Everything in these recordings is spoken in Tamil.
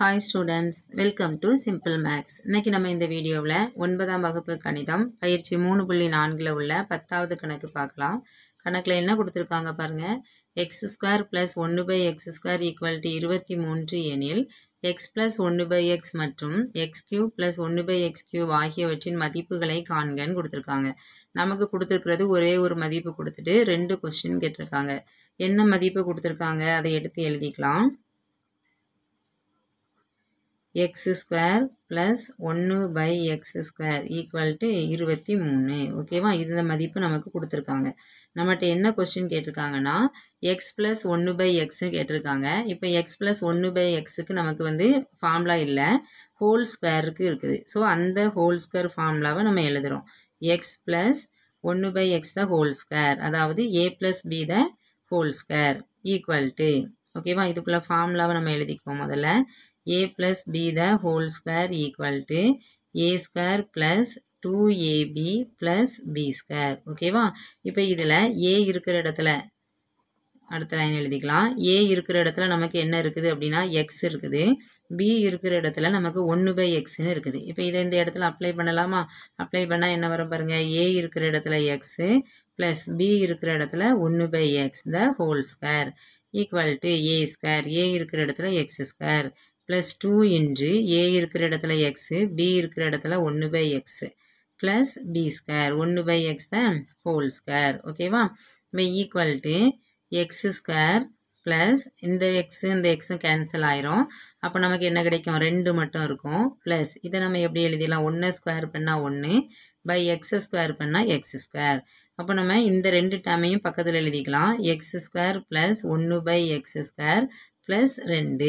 Hi students welcome to simple maths இன்றைக்கி நம்ம இந்த வீடியோவில் ஒன்பதாம் வகுப்பு கணிதம் பயிற்சி மூணு புள்ளி நான்கில் உள்ள பத்தாவது கணக்கு பார்க்கலாம் கணக்கில் என்ன கொடுத்துருக்காங்க பாருங்கள் எக்ஸ் ஸ்கொயர் ப்ளஸ் ஒன்று by x square equal to இருபத்தி மூன்று எனில் எக்ஸ் ப்ளஸ் ஒன்று பை எக்ஸ் மற்றும் எக்ஸ் கியூ ப்ளஸ் ஒன்று பை எக்ஸ் கியூ ஆகியவற்றின் மதிப்புகளை காண்கன்னு கொடுத்துருக்காங்க நமக்கு கொடுத்துருக்கிறது ஒரே ஒரு மதிப்பு கொடுத்துட்டு ரெண்டு கொஸ்டின் கேட்டிருக்காங்க என்ன மதிப்பு கொடுத்துருக்காங்க அதை எடுத்து எழுதிக்கலாம் எக்ஸ் ஸ்கொயர் ப்ளஸ் ஒன்று by x square equal to இருபத்தி மூணு ஓகேவா இந்த மதிப்பு நமக்கு கொடுத்துருக்காங்க நம்மகிட்ட என்ன கொஸ்டின் கேட்டிருக்காங்கன்னா எக்ஸ் ப்ளஸ் ஒன்று பை எக்ஸு கேட்டிருக்காங்க இப்போ எக்ஸ் ப்ளஸ் ஒன்று பை எக்ஸுக்கு நமக்கு வந்து ஃபார்முலா இல்லை ஹோல் ஸ்கொயருக்கு இருக்குது ஸோ அந்த ஹோல் ஸ்கொயர் ஃபார்முலாவை நம்ம எழுதுகிறோம் எக்ஸ் ப்ளஸ் ஒன்று by x the whole square அதாவது A plus B the whole square equal to ஓகேவா இதுக்குள்ளே ஃபார்முலாவை நம்ம எழுதிக்குவோம் முதல்ல a plus b the whole square equal to a square plus two AB plus B Okay, ஓகேவா இப்போ இதில் ஏ இருக்கிற இடத்துல அடுத்த லைன் எழுதிக்கலாம் ஏ இருக்கிற இடத்துல நமக்கு என்ன இருக்குது அப்படின்னா எக்ஸ் இருக்குது பி இருக்கிற இடத்துல நமக்கு ஒன்று பை எக்ஸ்னு இருக்குது இப்போ இதை இந்த இடத்துல அப்ளை பண்ணலாமா அப்ளை பண்ணால் என்ன வரும் பாருங்கள் ஏ இருக்கிற இடத்துல plus ப்ளஸ் பி இருக்கிற இடத்துல ஒன்று by x the whole to a square. A square A இருக்கிற இடத்துல x plus two into A இருக்கிற இடத்துல எக்ஸு பி இருக்கிற இடத்துல ஒன்று by x plus B square ஒன்று பை எக்ஸ் தான் ஹோல் ஸ்கொயர் ஓகேவா இப்போ equal to x square plus இந்த எக்ஸு இந்த எக்ஸும் கேன்சல் ஆயிரும் அப்போ நமக்கு என்ன கிடைக்கும் ரெண்டு மட்டும் இருக்கும் ப்ளஸ் இதை நம்ம எப்படி எழுதிடலாம் ஒன்று ஸ்கொயர் பண்ணால் ஒன்று பை எக்ஸு ஸ்கொயர் பண்ணால் எக்ஸு ஸ்கொயர் அப்போ நம்ம இந்த ரெண்டு டேமையும் பக்கத்தில் எழுதிக்கலாம் எக்ஸு ஸ்கொயர் ப்ளஸ் ஒன்று பை எக்ஸு ஸ்கொயர் ப்ளஸ் ரெண்டு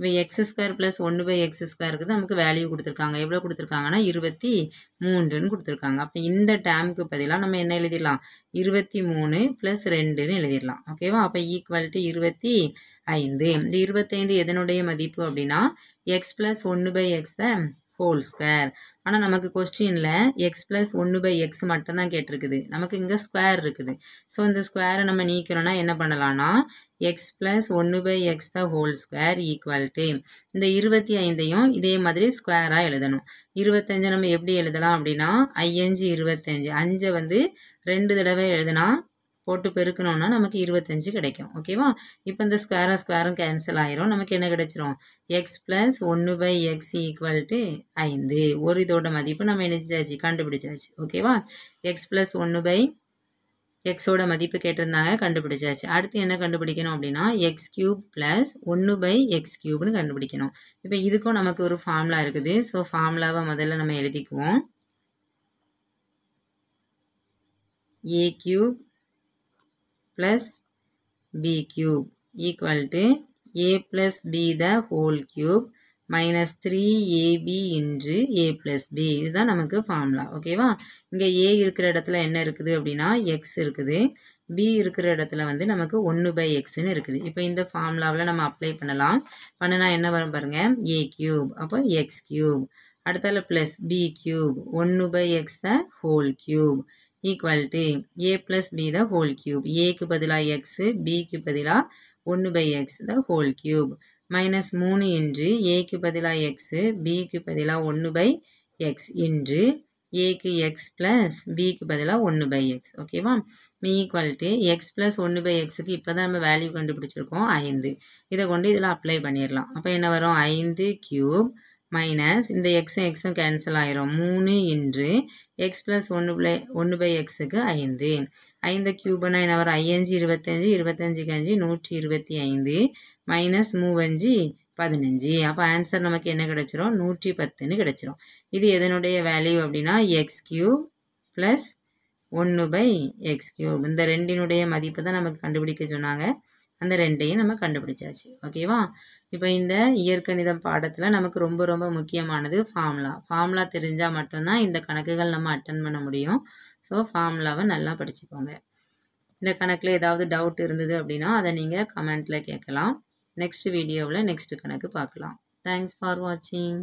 இப்போ எக்ஸ் ஸ்கொயர் ப்ளஸ் ஒன்று பை எக்ஸ் ஸ்கொயருக்கு தான் நமக்கு வேல்யூ கொடுத்துருக்காங்க எவ்வளோ கொடுத்துருக்காங்கன்னா இருபத்தி மூன்றுன்னு கொடுத்துருக்காங்க அப்போ இந்த டேமுக்கு பதிலாக நம்ம என்ன எழுதிடலாம் இருபத்தி மூணு ப்ளஸ் ரெண்டுன்னு எழுதிடலாம் ஓகேவா அப்போ ஈக்குவாலிட்டி இருபத்தி ஐந்து இந்த இருபத்தைந்து எதனுடைய மதிப்பு அப்படின்னா எக்ஸ் ப்ளஸ் ஒன்று பை எக்ஸ் தான் ஹோல் ஸ்கொயர் ஆனால் நமக்கு கொஸ்டினில் எக்ஸ் ப்ளஸ் ஒன்று பை எக்ஸ் மட்டும்தான் கேட்டிருக்குது நமக்கு இங்கே ஸ்கொயர் இருக்குது ஸோ இந்த ஸ்கொயரை நம்ம நீக்கிறோன்னா என்ன பண்ணலான்னா எக்ஸ் ப்ளஸ் ஒன்று by x the whole square equal to இந்த இருபத்தி ஐந்தையும் இதே மாதிரி ஸ்கொயராக எழுதணும் இருபத்தஞ்சை நம்ம எப்படி எழுதலாம் அப்படின்னா ஐயஞ்சு இருபத்தஞ்சு அஞ்சை வந்து ரெண்டு தடவை எழுதுனா போட்டு பெருக்கணும்னா நமக்கு இருபத்தஞ்சு கிடைக்கும் ஓகேவா இப்போ இந்த ஸ்கொயரும் ஸ்கொயரும் கேன்சல் ஆயிரும் நமக்கு என்ன கிடைச்சிரும் எக்ஸ் ப்ளஸ் ஒன்று பை எக்ஸ் ஈக்குவல் டு ஐந்து ஒரு இதோட மதிப்பு நம்ம எழுந்தாச்சு கண்டுபிடிச்சாச்சு ஓகேவா எக்ஸ் ப்ளஸ் ஒன்று பை எக்ஸோட மதிப்பு கேட்டிருந்தாங்க கண்டுபிடிச்சாச்சு அடுத்து என்ன கண்டுபிடிக்கணும் அப்படின்னா எக்ஸ் கியூப் ப்ளஸ் ஒன்று பை எக்ஸ் கியூப்னு கண்டுபிடிக்கணும் இப்போ இதுக்கும் நமக்கு ஒரு ஃபார்முலா இருக்குது ஸோ ஃபார்முலாவை முதல்ல நம்ம எழுதிக்குவோம் A cube plus b cube equal A a B the whole whole minus three AB into A plus B இதுதான் நமக்கு ஃபார்முலா ஓகேவா இங்கே ஏ இருக்கிற இடத்துல என்ன இருக்குது அப்படின்னா எக்ஸ் இருக்குது பி இருக்கிற இடத்துல வந்து நமக்கு ஒன்று பை எக்ஸ்ன்னு இருக்குது இப்போ இந்த ஃபார்முலாவில் நம்ம அப்ளை பண்ணலாம் பண்ணினா என்ன வரும் பாருங்கள் ஏ க்யூப் அப்போ எக்ஸ் க்யூப் அடுத்தால ப்ளஸ் பி க்யூப் ஒன்று by x the whole cube equal to A plus B the whole cube ஏக்கு பதிலாக எக்ஸு பிக்கு பதிலாக ஒன்று by x the whole cube minus மூணு இன்று ஏக்கு பதிலாக எக்ஸு பிக்கு பதிலாக ஒன்று பை எக்ஸ் இன்று ஏக்கு எக்ஸ் ப்ளஸ் பிக்கு பதிலாக ஒன்று பை எக்ஸ் ஓகேவா மீ டு எக்ஸ் ப்ளஸ் ஒன்று பை எக்ஸுக்கு இப்போ தான் நம்ம வேல்யூ கண்டுபிடிச்சிருக்கோம் ஐந்து இதை கொண்டு இதில் அப்ளை பண்ணிடலாம் அப்போ என்ன வரும் ஐந்து க்யூப் மைனஸ் இந்த எக்ஸும் எக்ஸும் கேன்சல் ஆயிரும் மூணு இன்று எக்ஸ் ப்ளஸ் ஒன்று பிளே ஒன்று பை எக்ஸுக்கு ஐந்து ஐந்து கியூபனா என்ன வரும் ஐயஞ்சு இருபத்தஞ்சு இருபத்தஞ்சுக்கு அஞ்சு நூற்றி இருபத்தி ஐந்து மைனஸ் மூவஞ்சு பதினஞ்சு அப்போ ஆன்சர் நமக்கு என்ன கிடச்சிரும் நூற்றி பத்துன்னு கிடச்சிரும் இது எதனுடைய வேல்யூ அப்படின்னா எக்ஸ் கியூ ப்ளஸ் ஒன்று பை எக்ஸ் கியூப் இந்த ரெண்டினுடைய மதிப்பு தான் நமக்கு கண்டுபிடிக்க சொன்னாங்க அந்த ரெண்டையும் நம்ம கண்டுபிடிச்சாச்சு ஓகேவா இப்போ இந்த இயற்கணிதம் பாடத்தில் நமக்கு ரொம்ப ரொம்ப முக்கியமானது ஃபார்முலா ஃபார்முலா தெரிஞ்சால் மட்டும்தான் இந்த கணக்குகள் நம்ம அட்டன் பண்ண முடியும் ஸோ ஃபார்முலாவை நல்லா படிச்சுக்கோங்க இந்த கணக்கில் ஏதாவது டவுட் இருந்தது அப்படின்னா அதை நீங்கள் கமெண்ட்டில் கேட்கலாம் நெக்ஸ்ட் வீடியோவில் நெக்ஸ்ட் கணக்கு பார்க்கலாம் தேங்க்ஸ் ஃபார் வாட்சிங்